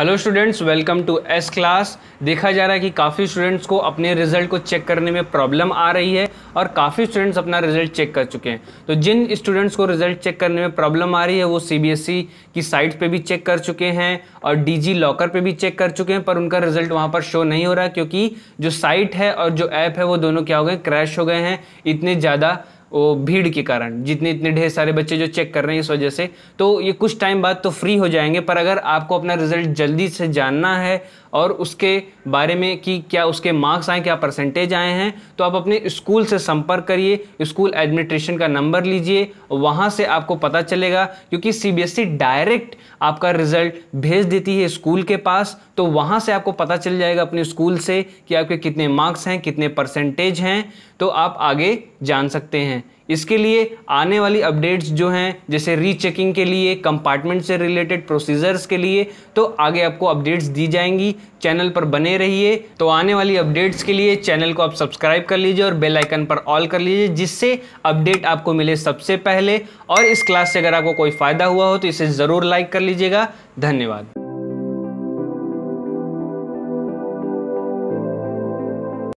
hello students welcome to S class देखा जा रहा है कि काफ़ी स्टूडेंट्स को अपने रिजल्ट को चेक करने में प्रॉब्लम आ रही है और काफ़ी स्टूडेंट्स अपना रिजल्ट चेक कर चुके हैं तो जिन स्टूडेंट्स को रिजल्ट चेक करने में प्रॉब्लम आ रही है वो सीबीएसई e की साइट पे भी चेक कर चुके हैं और डीजी लॉकर पर भी चेक कर चुके हैं पर उनका रिजल्ट वहाँ पर शो नहीं हो रहा क्योंकि जो साइट है और जो ऐप है वो दोनों क्या हो गए क्रैश हो गए हैं इतने ज़्यादा वो भीड़ के कारण जितने इतने ढेर सारे बच्चे जो चेक कर रहे हैं इस वजह से तो ये कुछ टाइम बाद तो फ्री हो जाएंगे पर अगर आपको अपना रिजल्ट जल्दी से जानना है और उसके बारे में कि क्या उसके मार्क्स आए क्या परसेंटेज आए हैं तो आप अपने स्कूल से संपर्क करिए स्कूल एडमिनिस्ट्रेशन का नंबर लीजिए वहाँ से आपको पता चलेगा क्योंकि सी डायरेक्ट e आपका रिजल्ट भेज देती है स्कूल के पास तो वहाँ से आपको पता चल जाएगा अपने स्कूल से कि आपके कितने मार्क्स हैं कितने परसेंटेज हैं तो आप आगे जान सकते हैं इसके लिए आने वाली अपडेट्स जो हैं जैसे रीचेकिंग के लिए कंपार्टमेंट से रिलेटेड प्रोसीजर्स के लिए तो आगे आपको अपडेट्स दी जाएंगी चैनल पर बने रहिए तो आने वाली अपडेट्स के लिए चैनल को आप सब्सक्राइब कर लीजिए और बेल आइकन पर ऑल कर लीजिए जिससे अपडेट आपको मिले सबसे पहले और इस क्लास से अगर आपको कोई फ़ायदा हुआ हो तो इसे ज़रूर लाइक कर लीजिएगा धन्यवाद